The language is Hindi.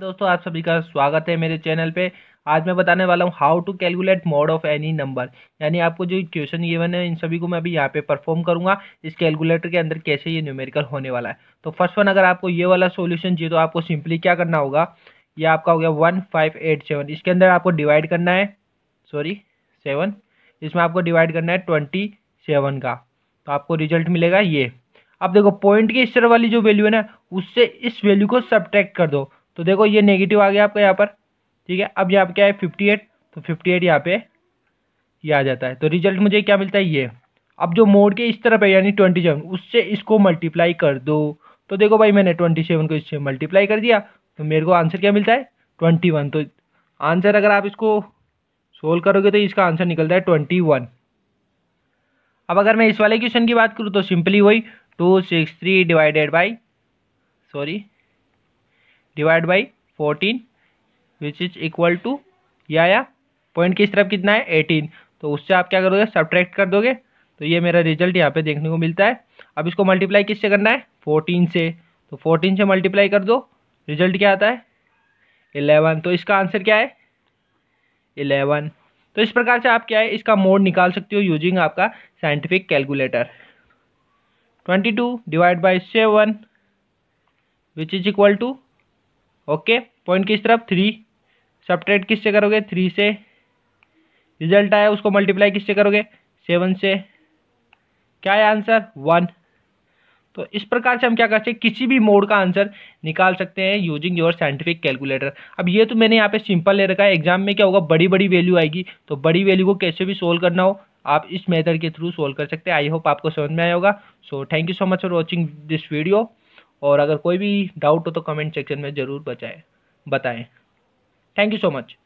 दोस्तों आप सभी का स्वागत है मेरे चैनल पे आज मैं बताने वाला हूँ how to calculate mode of any number यानी आपको जो क्वेश्चन ये है इन सभी को मैं अभी यहाँ पे परफॉर्म करूँगा इस कैलकुलेटर के अंदर कैसे ये न्यूमेरिकल होने वाला है तो फर्स्ट वन अगर आपको ये वाला सोल्यूशन चाहिए तो आपको सिंपली क्या करना होगा ये आपका हो गया वन फाइव एट सेवन इसके अंदर आपको डिवाइड करना है सॉरी सेवन इसमें आपको डिवाइड करना है ट्वेंटी सेवन का तो आपको रिजल्ट मिलेगा ये अब देखो पॉइंट की इस तरह वाली जो वैल्यू है ना उससे इस वैल्यू को सब्ट्रैक्ट कर दो तो देखो ये नेगेटिव आ गया आपका यहाँ पर ठीक है अब यहाँ पर क्या है फिफ्टी एट तो फिफ्टी एट यहाँ पर ये आ जाता है तो रिजल्ट मुझे क्या मिलता है ये अब जो मोड के इस तरफ है यानी ट्वेंटी सेवन उससे इसको मल्टीप्लाई कर दो तो देखो भाई मैंने ट्वेंटी सेवन को इससे मल्टीप्लाई कर दिया तो मेरे को आंसर क्या मिलता है ट्वेंटी वन तो आंसर अगर आप इसको सोल्व करोगे तो इसका आंसर निकलता है ट्वेंटी वन अब अगर मैं इस वाले क्वेश्चन की बात करूँ तो सिंपली वही two six three divided by sorry divide by fourteen which is equal to या या पॉइंट की तरफ कितना है एटीन तो उससे आप क्या करोगे सब्ट्रैक्ट कर दोगे तो ये मेरा रिजल्ट यहाँ पे देखने को मिलता है अब इसको मल्टीप्लाई किससे करना है फोर्टीन से तो फोर्टीन से मल्टीप्लाई कर दो रिजल्ट क्या आता है इलेवन तो इसका आंसर क्या है इलेवन तो इस प्रकार से आप क्या है इसका मोड निकाल सकते हो यूजिंग आपका scientific calculator twenty two divide by seven which is equal to okay point किस तरफ थ्री किस किससे करोगे थ्री से रिजल्ट आया उसको मल्टीप्लाई किससे करोगे सेवन से क्या है आंसर वन तो इस प्रकार से हम क्या कर सकते हैं किसी भी मोड का आंसर निकाल सकते हैं यूजिंग योर साइंटिफिक कैलकुलेटर अब ये तो मैंने यहाँ पे सिंपल ले रखा है एग्जाम में क्या होगा बड़ी बड़ी वैल्यू आएगी तो बड़ी वैल्यू को कैसे भी सोल्व करना हो आप इस मेथड के थ्रू सोल्व कर सकते हैं आई होप आपको समझ में आया होगा so thank you so much for watching this video और अगर कोई भी डाउट हो तो कमेंट सेक्शन में ज़रूर बचाएँ बताएँ थैंक यू सो मच